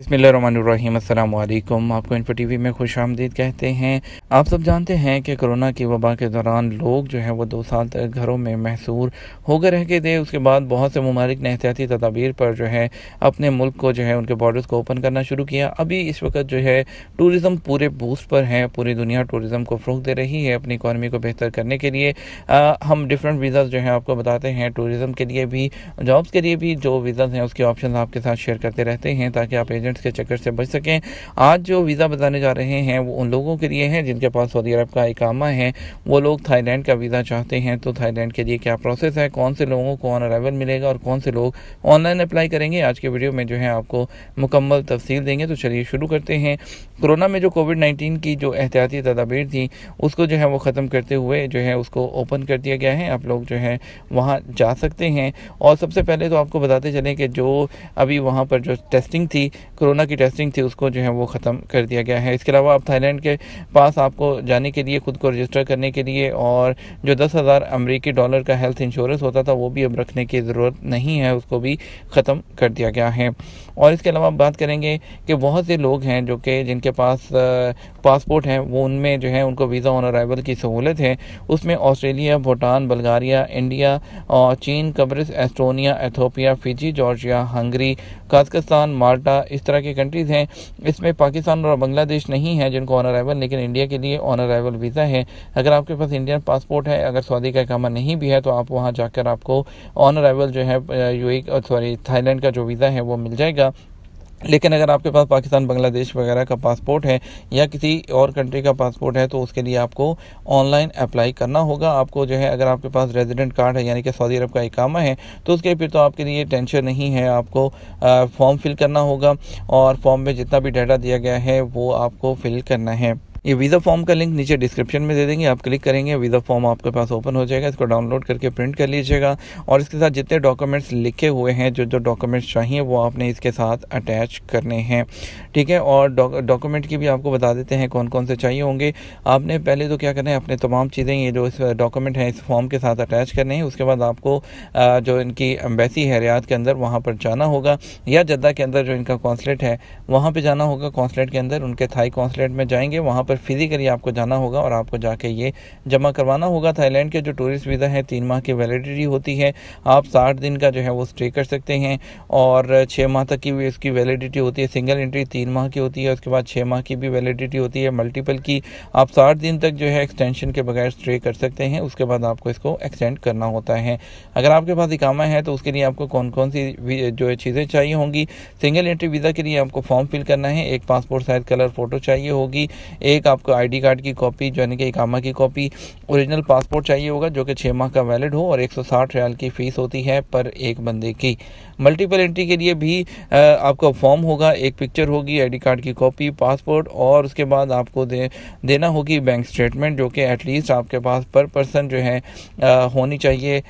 बसमिल अल्लाम आपको T TV में खुश आमदीद कहते हैं आप सब जानते हैं कि कोरोना की वबा के दौरान लोग जो है वो दो साल तक घरों में महसूर होकर रह गए थे उसके बाद बहुत से ममालिक ने एहतियाती तदाबीर पर जो है अपने मुल्क को जो है उनके बॉर्डर्स को ओपन करना शुरू किया अभी इस वक्त जो है टूरिज़म पूरे बूस्ट पर है पूरी दुनिया टूरिज़म को फ़रूग दे रही है अपनी इकानमी को बेहतर करने के लिए आ, हम डिफरेंट वीज़ा जो है आपको बताते हैं टूरिज़म के लिए भी जॉब्स के लिए भी जो वीज़ा हैं उसके ऑप्शन आपके साथ शेयर करते रहते हैं ताकि आप एजेंट एजेंट्स के चक्कर से बच सकें आज जो वीज़ा बताने जा रहे हैं वो उन लोगों के लिए हैं जिनके पास सऊदी अरब का इकामा है वो लोग थाईलैंड का वीज़ा चाहते हैं तो थाईलैंड के लिए क्या प्रोसेस है कौन से लोगों को ऑन अराइवल मिलेगा और कौन से लोग ऑनलाइन अप्लाई करेंगे आज के वीडियो में जो है आपको मुकम्मल तफसील देंगे तो चलिए शुरू करते हैं कोरोना में जो कोविड नाइन्टीन की जो एहतियाती तदाबीर थी उसको जो है वो ख़त्म करते हुए जो है उसको ओपन कर दिया गया है आप लोग जो है वहाँ जा सकते हैं और सबसे पहले तो आपको बताते चलें कि जो अभी वहाँ पर जो टेस्टिंग थी कोरोना की टेस्टिंग थी उसको जो है वो ख़त्म कर दिया गया है इसके अलावा अब थाईलैंड के पास आपको जाने के लिए खुद को रजिस्टर करने के लिए और जो दस हज़ार अमरीकी डॉलर का हेल्थ इंश्योरेंस होता था वो भी अब रखने की ज़रूरत नहीं है उसको भी ख़त्म कर दिया गया है और इसके अलावा बात करेंगे कि बहुत से लोग हैं जो कि जिनके पास पासपोर्ट हैं वो उनमें जो है उनको वीज़ा ऑन अराइवल की सहूलत है उसमें ऑस्ट्रेलिया भूटान बल्गारिया इंडिया और चीन Cyprus Estonia Ethiopia Fiji Georgia Hungary Kazakhstan Malta इस तरह की कंट्रीज़ हैं इसमें पाकिस्तान और बांग्लादेश नहीं है जिनको ऑन अराइवल लेकिन इंडिया के लिए ऑन अराइवल वीज़ा है अगर आपके पास इंडियन पासपोर्ट है अगर सऊदी का कामा नहीं भी है तो आप वहाँ जाकर आपको ऑन अराइवल जो है यू सॉरी थाईलैंड का जो वीज़ा है वो मिल जाएगा लेकिन अगर आपके पास पाकिस्तान बांग्लादेश वगैरह का पासपोर्ट है या किसी और कंट्री का पासपोर्ट है तो उसके लिए आपको ऑनलाइन अप्लाई करना होगा आपको जो है अगर आपके पास रेजिडेंट कार्ड है यानी कि सऊदी अरब का इकामा है तो उसके फिर तो आपके लिए टेंशन नहीं है आपको फॉर्म फिल करना होगा और फॉर्म में जितना भी डाटा दिया गया है वो आपको फिल करना है ये वीज़ा फॉर्म का लिंक नीचे डिस्क्रिप्शन में दे देंगे आप क्लिक करेंगे वीज़ा फॉर्म आपके पास ओपन हो जाएगा इसको डाउनलोड करके प्रिंट कर लीजिएगा और इसके साथ जितने डॉक्यूमेंट्स लिखे हुए हैं जो जो डॉक्यूमेंट्स चाहिए वो आपने इसके साथ अटैच करने हैं ठीक है और डॉक्यूमेंट की भी आपको बता देते हैं कौन कौन से चाहिए होंगे आपने पहले तो क्या करना है अपने तमाम चीज़ें ये जो इस डॉक्यूमेंट हैं इस फॉर्म के साथ अटैच करने हैं उसके बाद आपको जो इनकी एम्बेसी है रियाद के अंदर वहाँ पर जाना होगा या जद्दा के अंदर जो इनका कौंसलेट है वहाँ पर जाना होगा कौंसलेट के अंदर उनके थाई कौंसलेट में जाएंगे वहाँ पर फिजिकली आपको जाना होगा और आपको जाके ये जमा करवाना होगा थाईलैंड के जो टूरिस्ट वीज़ा है तीन माह की वैलिडिटी होती है आप साठ दिन का जो है वो स्टे कर सकते हैं और छः माह तक की भी इसकी वैलिडिटी होती है सिंगल एंट्री तीन माह की होती है उसके बाद छः माह की भी वैलिडिटी होती है मल्टीपल की आप साठ दिन तक जो है एक्सटेंशन के बगैर स्टे कर सकते हैं उसके बाद आपको इसको एक्सटेंड करना होता है अगर आपके पास इकामा है तो उसके लिए आपको कौन कौन सी जो है चीज़ें चाहिए होंगी सिंगल एंट्री वीज़ा के लिए आपको फॉर्म फिल करना है एक पासपोर्ट साइज कलर फ़ोटो चाहिए होगी एक एक आपको आईडी कार्ड की कॉपी जो यानी कि इकामा की कॉपी ओरिजिनल पासपोर्ट चाहिए होगा जो कि छः माह का वैलिड हो और एक सौ साठ रियाल की फ़ीस होती है पर एक बंदे की मल्टीपल एंट्री के लिए भी आपको फॉर्म होगा एक पिक्चर होगी आईडी कार्ड की कॉपी पासपोर्ट और उसके बाद आपको दे देना होगी बैंक स्टेटमेंट जो कि एटलीस्ट आपके पास पर पर्सन जो है आ, होनी चाहिए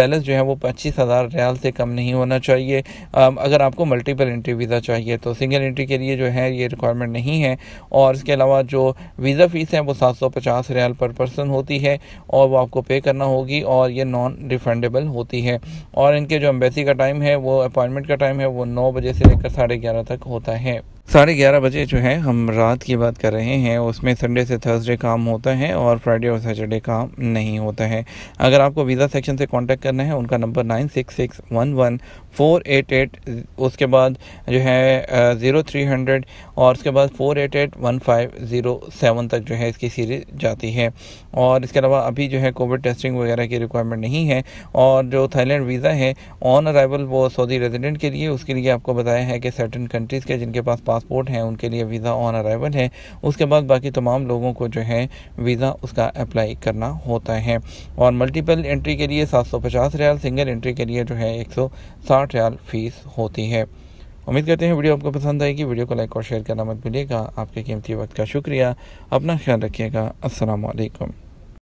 बैलेंस जो है वो पच्चीस हज़ार रियाल से कम नहीं होना चाहिए आ, अगर आपको मल्टीपल एंट्री वीज़ा चाहिए तो सिंगल एंट्री के लिए जो है ये रिक्वायरमेंट नहीं है और इसके अलावा जो जो वीज़ा फ़ीस है वो सात सौ पचास रियाल पर पर्सन होती है और वो आपको पे करना होगी और ये नॉन रिफंडेबल होती है और इनके जो एम्बेसी का टाइम है वो अपॉइंटमेंट का टाइम है वो नौ बजे से लेकर साढ़े ग्यारह तक होता है साढ़े ग्यारह बजे जो है हम रात की बात कर रहे हैं उसमें संडे से थर्सडे काम होता है और फ्राइडे और सैटरडे काम नहीं होता है अगर आपको वीज़ा सेक्शन से कांटेक्ट करना है उनका number nine six six one one four eight eight उसके बाद जो है ज़ीरो थ्री हंड्रेड और उसके बाद four eight eight one five zero seven तक जो है इसकी सीरीज जाती है और इसके अलावा अभी जो है कोविड टेस्टिंग वगैरह की रिक्वायरमेंट नहीं है और जो थाईलैंड वीज़ा है ऑन अराइवल वो सऊदी रेजिडेंट के लिए उसके लिए आपको बताया है कि सर्टन कंट्रीज़ के जिनके पास पास पासपोर्ट हैं उनके लिए वीज़ा ऑन अराइवल है उसके बाद बाकी तमाम लोगों को जो है वीज़ा उसका अप्लाई करना होता है और मल्टीपल एंट्री के लिए सात सौ पचास रियाल सिंगल एंट्री के लिए जो है एक सौ साठ रियाल फीस होती है उम्मीद करते हैं वीडियो आपको पसंद आएगी वीडियो को लाइक और शेयर करना मत भूलिएगा आपके कीमती वक्त का शुक्रिया अपना ख्याल रखिएगा असलकम